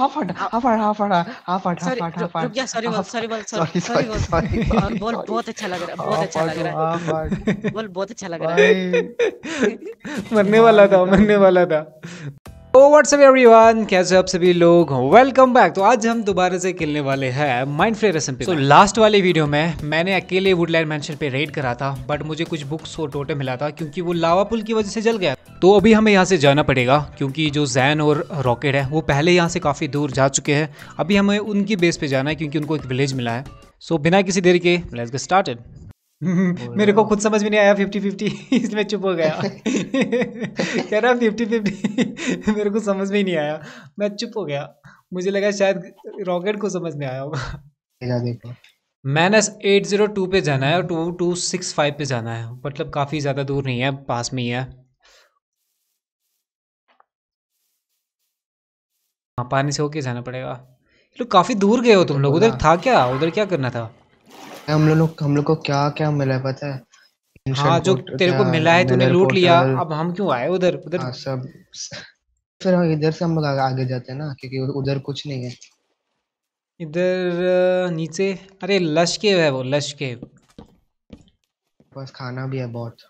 Half हट half हट half हट हाफ हट हाफ हट हाफ हट सॉरी बोल सॉरी बोल सॉरी सॉरी बोल बोल बहुत अच्छा लग रहा है अच्छा बहुत अच्छा लग रहा है बोल बहुत अच्छा लग रहा है मरने वाला था मरने वाला था तो एवरी वन कैसे आप सभी लोग वेलकम बैक तो आज हम दोबारा से खेलने वाले हैं माइंड फ्लेयर एस पे तो लास्ट वाले वीडियो में मैंने अकेले वुडलैंड मैंशन पे रेड करा था बट मुझे कुछ बुक्स और टोटे मिला था क्योंकि वो लावा पुल की वजह से जल गया तो अभी हमें यहाँ से जाना पड़ेगा क्योंकि जो जैन और रॉकेट है वो पहले यहाँ से काफ़ी दूर जा चुके हैं अभी हमें उनकी बेस पे जाना है क्योंकि उनको एक विलेज मिला है सो so, बिना किसी देर के लेट्स गेट स्टार्टेड मेरे को खुद समझ में नहीं आया फिफ्टी फिफ्टी इसमें चुप हो गया कह रहा फिफ्टी फिफ्टी मेरे को समझ में ही नहीं आया मैं चुप हो गया मुझे लगा शायद रॉकेट को समझ में आया होगा देखो माइनस एट जीरो टू पे जाना है और टू टू सिक्स फाइव पे जाना है मतलब काफ़ी ज़्यादा दूर नहीं है पास में ही है पानी से होके जाना पड़ेगा काफ़ी दूर गए हो तुम लोग उधर था क्या उधर क्या करना था हम लोग हम लोग को क्या क्या मिला है पता है हाँ जो तेरे को मिला है तूने लूट लिया अब हम क्यों आए उधर उधर हाँ, सब फिर हम इधर से हम लोग आगे जाते हैं ना क्योंकि उधर कुछ नहीं है इधर नीचे अरे लश के है वो लश के बस खाना भी है बहुत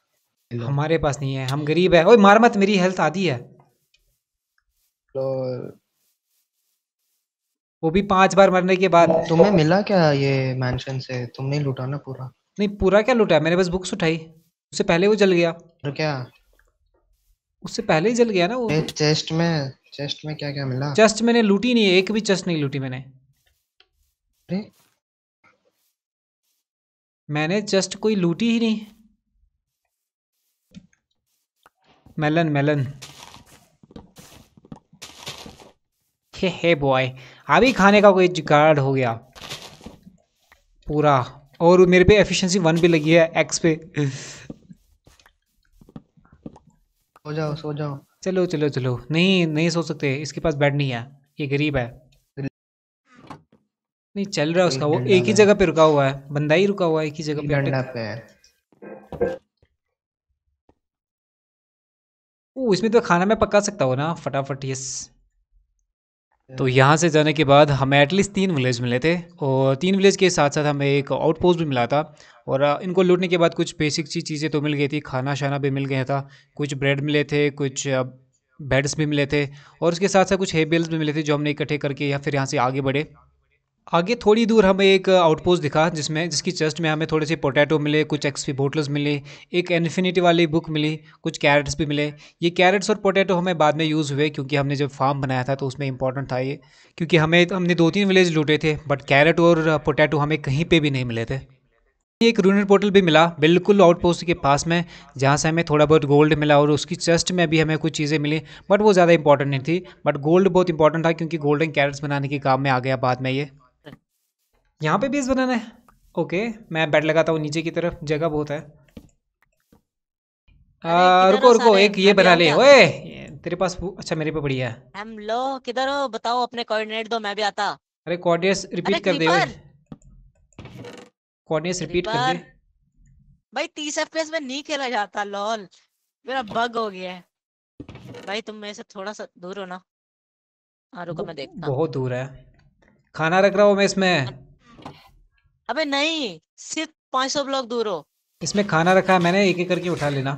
हमारे पास नहीं है हम गरीब है ओए मार मत मेरी हेल्थ आधी है वो भी पांच बार मरने के बाद तुम्हें मिला क्या ये मैंशन से तुमने लूटा ना पूरा नहीं पूरा क्या लूटा मैंने बस बुक्स उठाई उससे पहले वो जल गया तो क्या उससे पहले ही जल गया ना वो चेस्ट में चेस्ट में क्या क्या मिला चेस्ट मैंने लूटी नहीं एक भी चेस्ट नहीं लूटी मैंने अरे मैंने चेस्ट कोई लूटी ही नहीं मेलन मेलन देखे हे बॉय अभी खाने का कोई जुगाड़ हो गया पूरा और मेरे पे एफिशिएंसी वन भी लगी है एक्स पे सो जाओ सो जाओ चलो चलो चलो नहीं नहीं सो सकते इसके पास बेड नहीं है ये गरीब है नहीं चल रहा है उसका वो एक ही जगह पे रुका हुआ है बंदा ही रुका हुआ है एक ही जगह पे, पे है ओ इसमें तो खाना मैं पका सकता हूँ ना फटाफट यस तो यहाँ से जाने के बाद हमें एटलीस्ट तीन विलेज मिले थे और तीन विलेज के साथ साथ हमें एक आउटपोस्ट भी मिला था और इनको लूटने के बाद कुछ बेसिक सी चीज़ें तो मिल गई थी खाना शाना भी मिल गया था कुछ ब्रेड मिले थे कुछ बेड्स भी मिले थे और उसके साथ साथ कुछ हेबेल्स भी मिले थे जो हमने इकट्ठे करके या फिर यहाँ से आगे बढ़े आगे थोड़ी दूर हमें एक आउटपोस्ट दिखा जिसमें जिसकी चेस्ट में हमें थोड़े से पोटैटो मिले कुछ एक्सपी बोटल्स मिले एक इन्फिनिटी वाली बुक मिली कुछ कैरेट्स भी मिले ये कैरेट्स और पोटैटो हमें बाद में यूज़ हुए क्योंकि हमने जब फार्म बनाया था तो उसमें इंपॉर्टेंट था ये क्योंकि हमें हमने दो तीन विलेज लूटे थे बट कैरेट और पोटैटो हमें कहीं पर भी नहीं मिले थे एक रूनर पोर्टल भी मिला बिल्कुल आउटपोस्ट के पास में जहाँ से हमें थोड़ा बहुत गोल्ड मिला और उसकी चेस्ट में भी हमें कुछ चीज़ें मिली बट वो ज़्यादा इंपॉर्टेंट नहीं थी बट गोल्ड बहुत इंपॉर्टेंट था क्योंकि गोल्डन कैरेट्स बनाने के काम में आ गया बाद में ये यहाँ पे बेस बनाना है ओके मैं बेड लगाता हूँ नीचे की तरफ जगह बहुत है आ, रुको रुको एक ये बना ले ओए तेरे पास अच्छा मेरे पे पड़ी है हम लो किधर हो बताओ अपने कोऑर्डिनेट दो मैं भी आता अरे कोऑर्डिनेट्स रिपीट कर दे कोऑर्डिनेट्स रिपीट कर दे भाई 30 एफपीएस में नहीं खेला जाता लॉल मेरा बग हो गया है भाई तुम मेरे से थोड़ा सा दूर हो ना आ रुको मैं देखता बहुत दूर है खाना रख रहा हूँ मैं इसमें अबे नहीं सिर्फ 500 ब्लॉक दूर हो इसमें खाना रखा है मैंने एक एक करके उठा लेना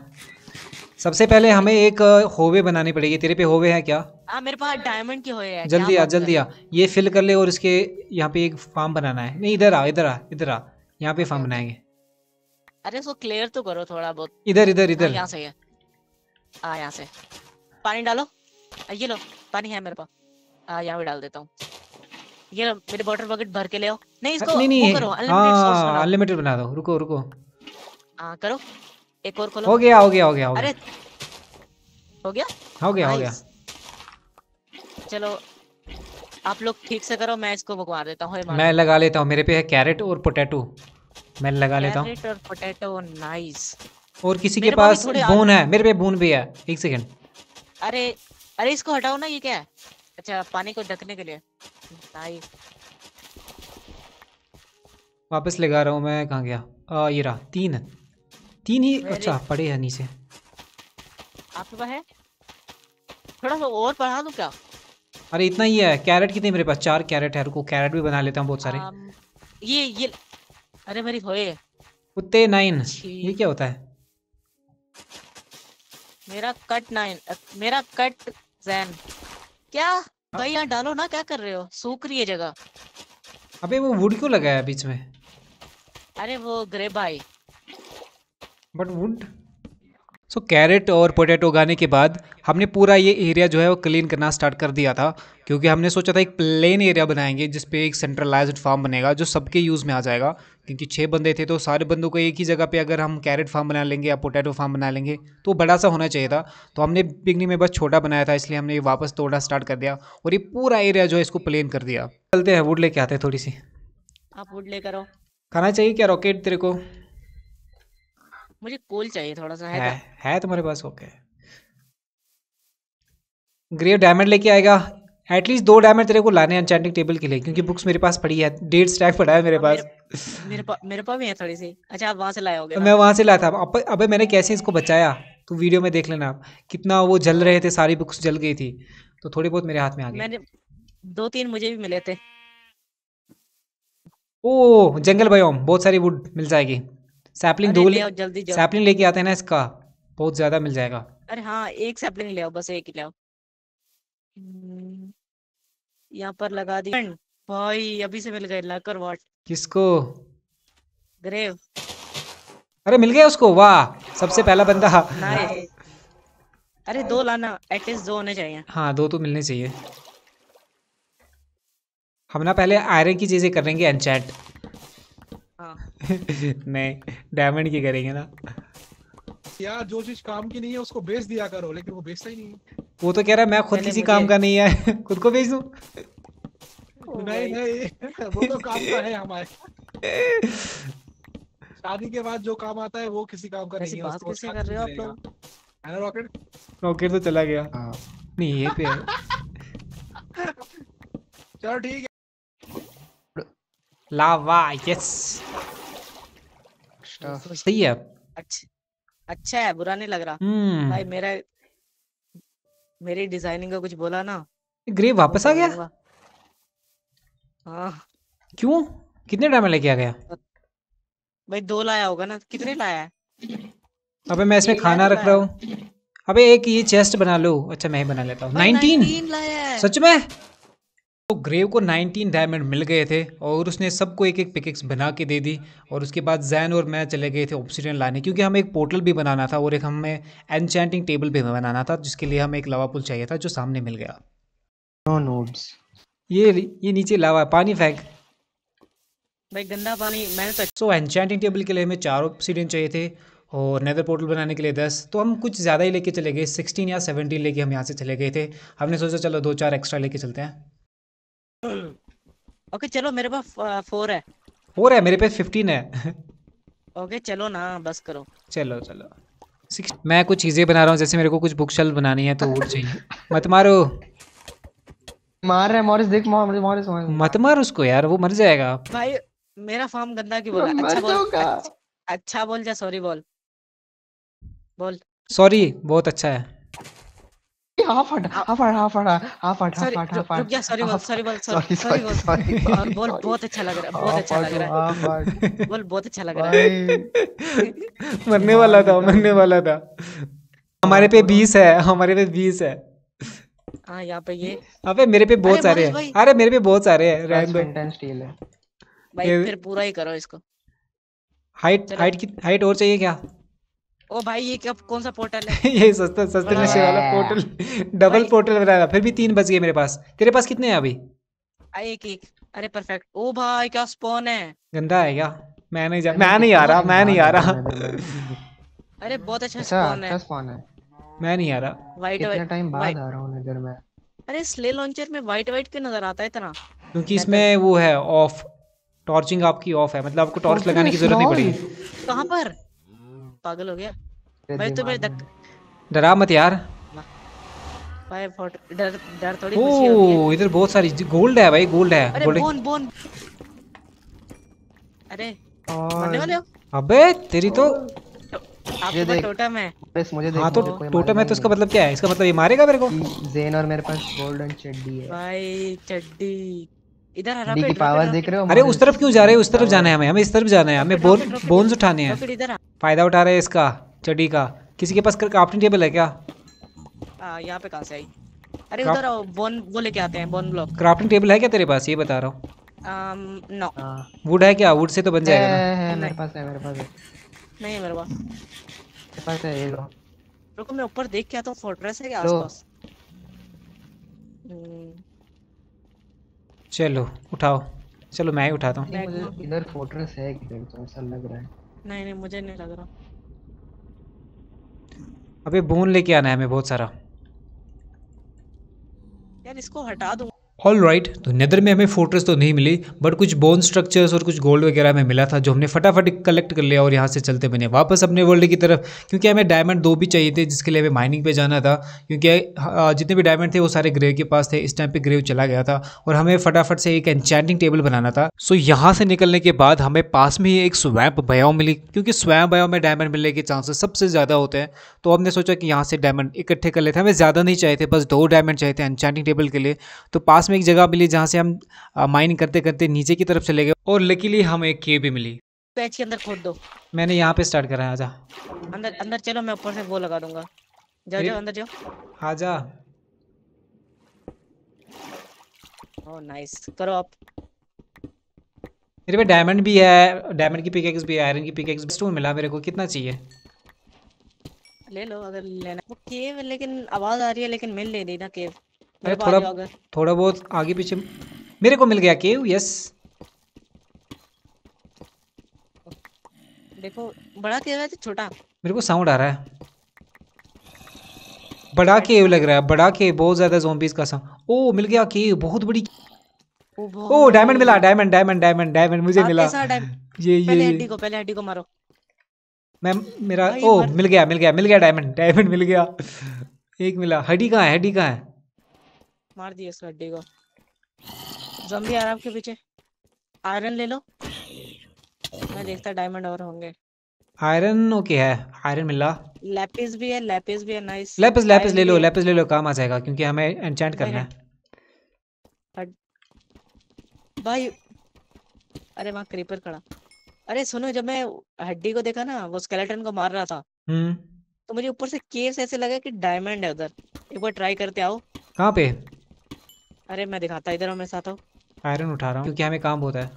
सबसे पहले हमें एक होवे बनानी पड़ेगी तेरे पे होवे है क्या आ, मेरे पास डायमंड की होवे है जल्दी आ जल्दी आ ये फिल कर ले और इसके यहाँ पे एक फार्म बनाना है नहीं इधर आ इधर आ इधर आ यहाँ पे फार्म बनाएंगे अरे इसको क्लियर तो करो थोड़ा बहुत इधर इधर हाँ, इधर यहाँ से आ यहाँ से पानी डालो ये लो पानी है मेरे पास यहाँ भी डाल देता हूँ ये लो मेरे वाटर बकेट भर के ले आओ नहीं इसको नहीं, नहीं, करो अनलिमिटेड हाँ, अनलिमिटेड बना दो रुको रुको आ हाँ, करो एक और खोलो हो गया हो गया हो गया अरे हो गया हो गया हो गया चलो आप लोग ठीक से करो मैं इसको भगवा देता हूं मैं लगा लेता हूं मेरे पे है कैरेट और पोटैटो मैं लगा लेता हूं कैरेट और पोटैटो नाइस और किसी के पास बोन है मेरे पे बोन भी है एक सेकंड अरे अरे इसको हटाओ ना ये क्या है अच्छा पानी को ढकने के लिए भाई वापस लगा रहा हूँ मैं कहाँ गया आ, ये रहा तीन तीन ही अच्छा पड़े हैं नीचे आपके पास है थोड़ा सा और बढ़ा दूँ क्या अरे इतना ही है कैरेट कितने मेरे पास चार कैरेट है रुको कैरेट भी बना लेता हूँ बहुत सारे आम, ये ये अरे मेरी होए कुत्ते नाइन ये क्या होता है मेरा कट नाइन मेरा कट जैन क्या भाई यहाँ डालो ना क्या कर रहे हो सूख रही है जगह अबे वो वुड क्यों लगाया बीच में अरे वो ग्रे भाई बट वुड सो तो कैरेट और पोटैटो उगाने के बाद हमने पूरा ये एरिया जो है वो क्लीन करना स्टार्ट कर दिया था क्योंकि हमने सोचा था एक प्लेन एरिया बनाएंगे जिस पे एक सेंट्रलाइज्ड फार्म बनेगा जो सबके यूज़ में आ जाएगा क्योंकि छः बंदे थे तो सारे बंदों को एक ही जगह पे अगर हम कैरेट फार्म बना लेंगे या पोटैटो फार्म बना लेंगे तो बड़ा सा होना चाहिए था तो हमने बिगनी में बस छोटा बनाया था इसलिए हमने वापस तोड़ना स्टार्ट कर दिया और ये पूरा एरिया जो है इसको प्लेन कर दिया चलते हैं वुड लेके आते हैं थोड़ी सी आप वुड लेकर आओ खाना चाहिए क्या रॉकेट तेरे को मुझे कोल चाहिए थोड़ा सा है, है क्या है तुम्हारे पास ओके ग्रेव डायमंड लेके आएगा एटलीस्ट दो डायमंड तेरे को लाने एन्चेंटिंग टेबल के लिए क्योंकि बुक्स मेरे पास पड़ी है डेढ़ स्टैक पड़ा है मेरे पास मेरे पास मेरे पास भी है थोड़ी सी अच्छा आप वहां से लाए होगे मैं वहां से लाया था अब अब मैंने कैसे इसको बचाया तो वीडियो में देख लेना आप कितना वो जल रहे थे सारी बुक्स जल गई थी तो थोड़ी बहुत मेरे हाथ में आ गई मैंने दो तीन मुझे भी मिले थे ओ जंगल बायोम बहुत सारी वुड मिल जाएगी सैपलिंग दो ले जल्दी सैपलिंग लेके आते हैं ना इसका बहुत ज्यादा मिल जाएगा अरे हाँ एक सैपलिंग ले आओ बस एक ही ले आओ हम्म, यहाँ पर लगा दी भाई अभी से मिल गए लाकर वाट किसको ग्रेव अरे मिल गया उसको वाह सबसे पहला बंदा अरे दो लाना एटलीस्ट दो होने चाहिए हाँ दो तो मिलने चाहिए हम ना पहले आयरन की चीजें करेंगे एनचैट हाँ नहीं डायमंड की करेंगे ना यार जो चीज काम की नहीं है उसको बेच दिया करो लेकिन वो बेचता ही नहीं है वो तो कह रहा है मैं खुद किसी काम का नहीं है खुद को बेच दू नहीं नहीं वो तो काम का है हमारे शादी के बाद जो काम आता है वो किसी काम का नहीं है कैसे कर रहे हो आप लोग है रॉकेट रॉकेट तो चला गया हां नहीं ये पे है चलो ठीक है लावा यस तो सही है अच्छा अच्छा है बुरा नहीं लग रहा हम्म भाई मेरा मेरी डिजाइनिंग का कुछ बोला ना ग्रे तो वापस आ गया हाँ क्यों कितने टाइम लेके आ गया भाई दो लाया होगा ना कितने लाया है अबे मैं इसमें खाना रख रहा हूँ अबे एक ये चेस्ट बना लो अच्छा मैं ही बना लेता हूँ नाइनटीन सच में तो ग्रेव को 19 डायमंड मिल गए थे और उसने सबको एक एक पिकिक्स बना के दे दी और उसके बाद जैन और मैं चले गए थे ऑप्शीडन लाने क्योंकि हमें एक पोर्टल भी बनाना था और एक हमें एनचैंटिंग टेबल भी बनाना था जिसके लिए हमें एक लावा पुल चाहिए था जो सामने मिल गया नो नोब्स ये ये नीचे लावा पानी फेंक भाई गंदा पानी मैंने तो सो एनचैंटिंग टेबल के लिए हमें चार ऑप्सीडियन चाहिए थे और नेदर पोर्टल बनाने के लिए दस तो हम कुछ ज़्यादा ही लेके चले गए सिक्सटीन या सेवनटीन लेके हम यहाँ से चले गए थे हमने सोचा चलो दो चार एक्स्ट्रा लेके चलते हैं ओके चलो मेरे पास फोर है फोर है मेरे पास फिफ्टीन है ओके चलो ना बस करो चलो चलो सिक्स मैं कुछ चीज़ें बना रहा हूँ जैसे मेरे को कुछ बुक शेल्फ बनानी है तो वो चाहिए मत मारो मार रहे मॉरिस देख मॉरिस मॉरिस मत मार उसको यार वो मर जाएगा भाई मेरा फार्म गंदा क्यों बोला अच्छा बोल अच्छा बोल जा सॉरी बोल बोल सॉरी बहुत अच्छा है half half half half half half sorry sorry sorry sorry बहुत अच्छा लग रहा है बहुत हाँ, अच्छा लग रहा है हाँ, बहुत अच्छा लग रहा है मरने हाँ, वाला था मरने वाला था हमारे पे बीस है हमारे पे बीस है यहाँ पे ये अबे मेरे पे बहुत सारे हैं अरे मेरे पे बहुत सारे हैं रैम स्टील है भाई फिर पूरा ही करो इसको हाइट हाइट हाइट और चाहिए क्या ओ भाई ये कब कौन सा पोर्टल है ये सस्ता सस्ते नशे वाला पोर्टल डबल पोर्टल बनाया फिर भी तीन बच गए मेरे पास तेरे पास कितने हैं अभी एक एक अरे परफेक्ट ओ भाई क्या स्पॉन है गंदा है क्या मैं नहीं जा मैं नहीं आ रहा मैं नहीं आ रहा अरे बहुत अच्छा स्पॉन अच्छा, है अच्छा स्पॉन है मैं नहीं आ रहा वाइट कितना टाइम बाद आ रहा हूं नजर में अरे स्ले लॉन्चर में वाइट वाइट क्यों नजर आता है इतना क्योंकि इसमें तो- वो है ऑफ टॉर्चिंग आपकी ऑफ है मतलब आपको टॉर्च लगाने की जरूरत नहीं पड़ी कहां पर पागल हो गया भाई तो मेरे डरा मत यार भाई फट डर डर थोड़ी खुशी ओ इधर बहुत सारी गोल्ड है भाई गोल्ड है अरे बोन बोन अरे मरने वाले हो अबे तेरी तो आपके तो टोटा है बस मुझे हाँ, देख हां तो टोटा है तो इसका मतलब क्या है इसका मतलब ये मारेगा मेरे को जेन और मेरे पास गोल्डन चड्डी है भाई चड्डी इधर हरा पावर देख रहे हो अरे उस तरफ क्यों जा रहे हैं उस तरफ जाना है हमें हमें इस तरफ जाना है हमें बोन बोन्स उठाने हैं फायदा उठा रहे हैं इसका चड्डी का किसी के पास कर क्राफ्टिंग टेबल है क्या यहाँ पे कहा से आई अरे उधर आओ बोन वो लेके आते हैं बोन ब्लॉक क्राफ्टिंग टेबल है क्या तेरे पास ये बता रहा हूँ नो um, वुड हाँ। है क्या वुड से तो बन जाएगा है मेरे पास है मेरे पास है नहीं मेरे पास मेरे पास है ये लो रुको मैं ऊपर देख के आता हूँ फोर्ट्रेस है क्या आसपास hmm। चलो उठाओ चलो मैं ही उठाता हूँ इधर फोर्ट्रेस है किधर तो ऐसा लग रहा है नहीं नहीं मुझे नहीं लग रहा अबे बोन लेके आना है हमें बहुत सारा यार इसको हटा दूँ ऑल राइट right, तो नेदर में हमें फोर्ट्रेस तो नहीं मिली बट कुछ बोन स्ट्रक्चर्स और कुछ गोल्ड वगैरह हमें मिला था जो हमने फटाफट कलेक्ट कर लिया और यहाँ से चलते बने वापस अपने वर्ल्ड की तरफ क्योंकि हमें डायमंड दो भी चाहिए थे जिसके लिए हमें माइनिंग पे जाना था क्योंकि जितने भी डायमंड थे वो सारे ग्रेव के पास थे इस टाइम पर ग्रेव चला गया था और हमें फटाफट से एक एनचैंटिंग टेबल बनाना था सो यहाँ से निकलने के बाद हमें पास में ही एक स्वैम्प बयाव मिली क्योंकि स्वैम्प बयाव में डायमंड मिलने के चांसेस सबसे ज़्यादा होते हैं तो हमने सोचा कि यहाँ से डायमंड इकट्ठे कर लेते हैं हमें ज़्यादा नहीं चाहिए थे बस दो डायमंड चाहिए थे एनचैंटिंग टेबल के लिए तो पास पास में एक जगह मिली जहाँ से हम माइनिंग करते करते नीचे की तरफ चले गए और लकीली हम एक केव भी मिली पैच के अंदर खोद दो मैंने यहाँ पे स्टार्ट करा आजा अंदर अंदर चलो मैं ऊपर से वो लगा दूंगा जाओ जाओ अंदर जाओ आजा ओह नाइस करो आप मेरे पे डायमंड भी है डायमंड की पिकेक्स भी आयरन की पिकेक्स स्टोन मिला मेरे को कितना चाहिए ले लो अगर लेना वो केव लेकिन आवाज आ रही है लेकिन मिल नहीं रही ना केव अरे थोड़ा थोड़ा बहुत आगे पीछे मेरे को मिल गया केव यस देखो बड़ा केव है तो छोटा मेरे को साउंड आ रहा है बड़ा केव लग रहा है बड़ा केव बहुत ज्यादा जोम्बीज का सा ओ मिल गया केव बहुत बड़ी ओ डायमंड मिला डायमंड डायमंड डायमंड डायमंड मुझे मिला ये ये पहले हड्डी को पहले हड्डी को मारो मैम मेरा ओ मिल गया मिल गया मिल गया डायमंड डायमंड मिल गया एक मिला हड्डी कहाँ है हड्डी कहाँ है मार दिए उस गड्ढे को जम्बी आ रहा आपके पीछे आयरन ले लो मैं देखता डायमंड और होंगे आयरन ओके है आयरन मिला लैपिस भी है लैपिस भी है नाइस लैपिस लैपिस ले लो लैपिस ले लो काम आ जाएगा क्योंकि हमें एन्चेंट करना है भाई अरे वहां क्रीपर खड़ा अरे सुनो जब मैं हड्डी को देखा ना वो स्केलेटन को मार रहा था हम्म। तो मुझे ऊपर से केस ऐसे लगा कि डायमंड है उधर एक बार ट्राई करते आओ कहां पे अरे मैं दिखाता इधर मेरे साथ आओ आयरन उठा रहा हूँ क्योंकि हमें काम होता है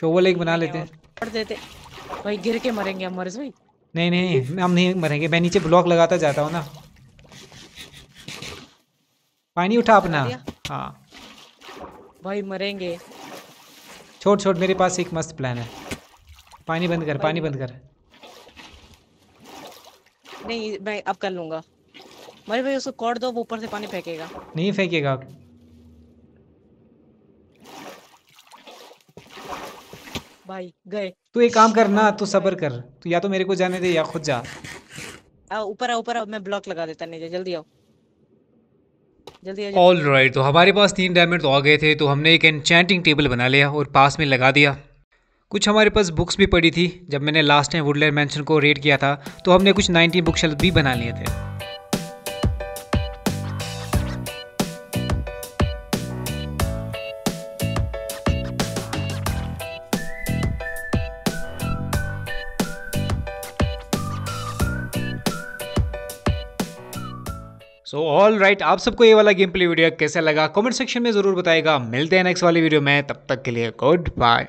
शोवल एक बना लेते हैं देते भाई गिर के मरेंगे हम मरेस भाई नहीं नहीं हम नहीं मरेंगे मैं नीचे ब्लॉक लगाता जाता हूँ ना पानी उठा अपना हाँ भाई मरेंगे छोड़ छोड़ मेरे पास एक मस्त प्लान है पानी बंद कर पानी बंद कर नहीं मैं अब कर लूँगा भाई भाई उसको कॉर्ड दो वो ऊपर से पानी फेंकेगा नहीं फेंकेगा भाई गए तू एक काम कर ना तू सबर कर तू या तो मेरे को जाने दे या खुद जा आओ ऊपर आओ ऊपर आओ मैं ब्लॉक लगा देता नीचे जल्दी आओ ऑल राइट right, तो हमारे पास तीन डायमंड तो आ गए थे तो हमने एक एनचैंटिंग टेबल बना लिया और पास में लगा दिया कुछ हमारे पास बुक्स भी पड़ी थी जब मैंने लास्ट टाइम वुडलैंड मैंशन को रेड किया था तो हमने कुछ 90 बुक शेल्फ भी बना लिए थे ऑल राइट आप सबको ये वाला गेम प्ले वीडियो कैसा लगा कमेंट सेक्शन में जरूर बताएगा मिलते हैं नेक्स्ट वाली वीडियो में तब तक के लिए गुड बाय